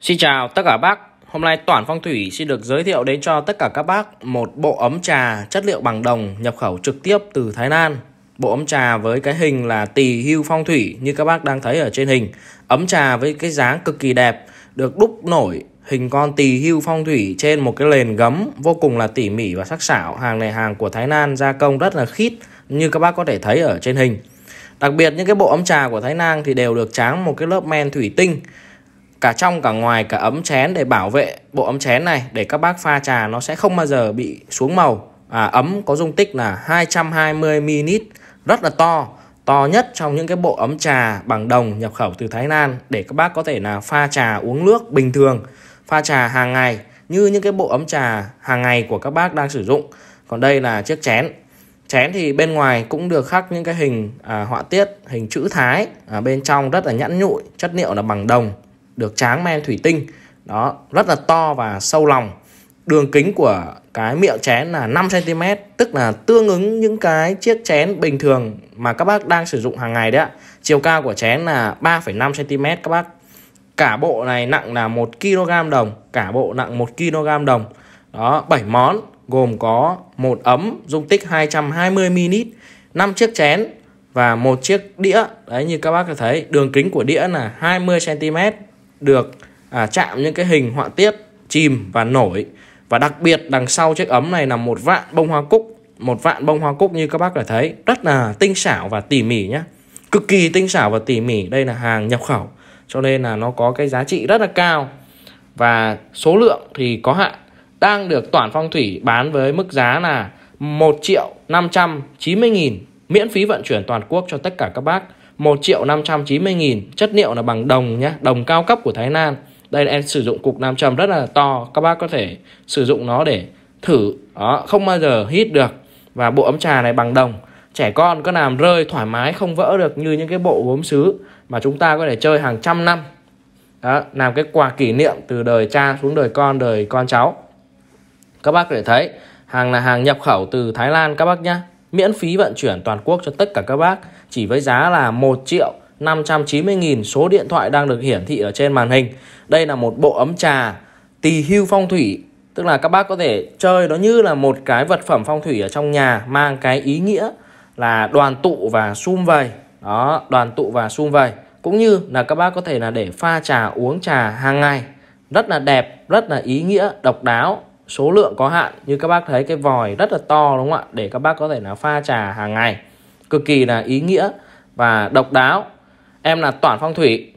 Xin chào tất cả bác Hôm nay Toản Phong Thủy xin được giới thiệu đến cho tất cả các bác một bộ ấm trà chất liệu bằng đồng nhập khẩu trực tiếp từ Thái Lan. Bộ ấm trà với cái hình là tỳ hưu phong thủy như các bác đang thấy ở trên hình. Ấm trà với cái dáng cực kỳ đẹp, được đúc nổi hình con tỳ hưu phong thủy trên một cái nền gấm vô cùng là tỉ mỉ và sắc sảo. Hàng này hàng của Thái Lan gia công rất là khít như các bác có thể thấy ở trên hình. Đặc biệt những cái bộ ấm trà của Thái Lan thì đều được tráng một cái lớp men thủy tinh cả trong cả ngoài cả ấm chén để bảo vệ bộ ấm chén này để các bác pha trà nó sẽ không bao giờ bị xuống màu à, ấm có dung tích là 220 ml rất là to to nhất trong những cái bộ ấm trà bằng đồng nhập khẩu từ Thái Lan để các bác có thể là pha trà uống nước bình thường pha trà hàng ngày như những cái bộ ấm trà hàng ngày của các bác đang sử dụng còn đây là chiếc chén chén thì bên ngoài cũng được khắc những cái hình à, họa tiết hình chữ thái à, bên trong rất là nhẵn nhụi chất liệu là bằng đồng được tráng men thủy tinh đó rất là to và sâu lòng đường kính của cái miệng chén là 5 cm tức là tương ứng những cái chiếc chén bình thường mà các bác đang sử dụng hàng ngày đấy ạ chiều cao của chén là 3,5 cm các bác cả bộ này nặng là 1 kg đồng cả bộ nặng 1 kg đồng đó 7 món gồm có một ấm dung tích 220 ml 5 chiếc chén và một chiếc đĩa đấy như các bác có thấy đường kính của đĩa là 20 cm được à, chạm những cái hình họa tiết chìm và nổi và đặc biệt đằng sau chiếc ấm này là một vạn bông hoa cúc một vạn bông hoa cúc như các bác đã thấy rất là tinh xảo và tỉ mỉ nhé cực kỳ tinh xảo và tỉ mỉ đây là hàng nhập khẩu cho nên là nó có cái giá trị rất là cao và số lượng thì có hạn đang được toàn phong thủy bán với mức giá là 1 triệu 590 nghìn miễn phí vận chuyển toàn quốc cho tất cả các bác 1 triệu 590 nghìn chất liệu là bằng đồng nhé đồng cao cấp của Thái Lan đây là em sử dụng cục nam châm rất là to các bác có thể sử dụng nó để thử đó, không bao giờ hít được và bộ ấm trà này bằng đồng trẻ con có làm rơi thoải mái không vỡ được như những cái bộ gốm xứ mà chúng ta có thể chơi hàng trăm năm đó, làm cái quà kỷ niệm từ đời cha xuống đời con đời con cháu các bác có thể thấy hàng là hàng nhập khẩu từ Thái Lan các bác nhé miễn phí vận chuyển toàn quốc cho tất cả các bác chỉ với giá là 1 triệu 590 nghìn số điện thoại đang được hiển thị ở trên màn hình. Đây là một bộ ấm trà tỳ hưu phong thủy Tức là các bác có thể chơi nó như là một cái vật phẩm phong thủy ở trong nhà mang cái ý nghĩa là đoàn tụ và sum vầy. Đó, đoàn tụ và sum vầy. Cũng như là các bác có thể là để pha trà uống trà hàng ngày. Rất là đẹp, rất là ý nghĩa, độc đáo số lượng có hạn như các bác thấy cái vòi rất là to đúng không ạ để các bác có thể là pha trà hàng ngày cực kỳ là ý nghĩa và độc đáo em là toàn phong thủy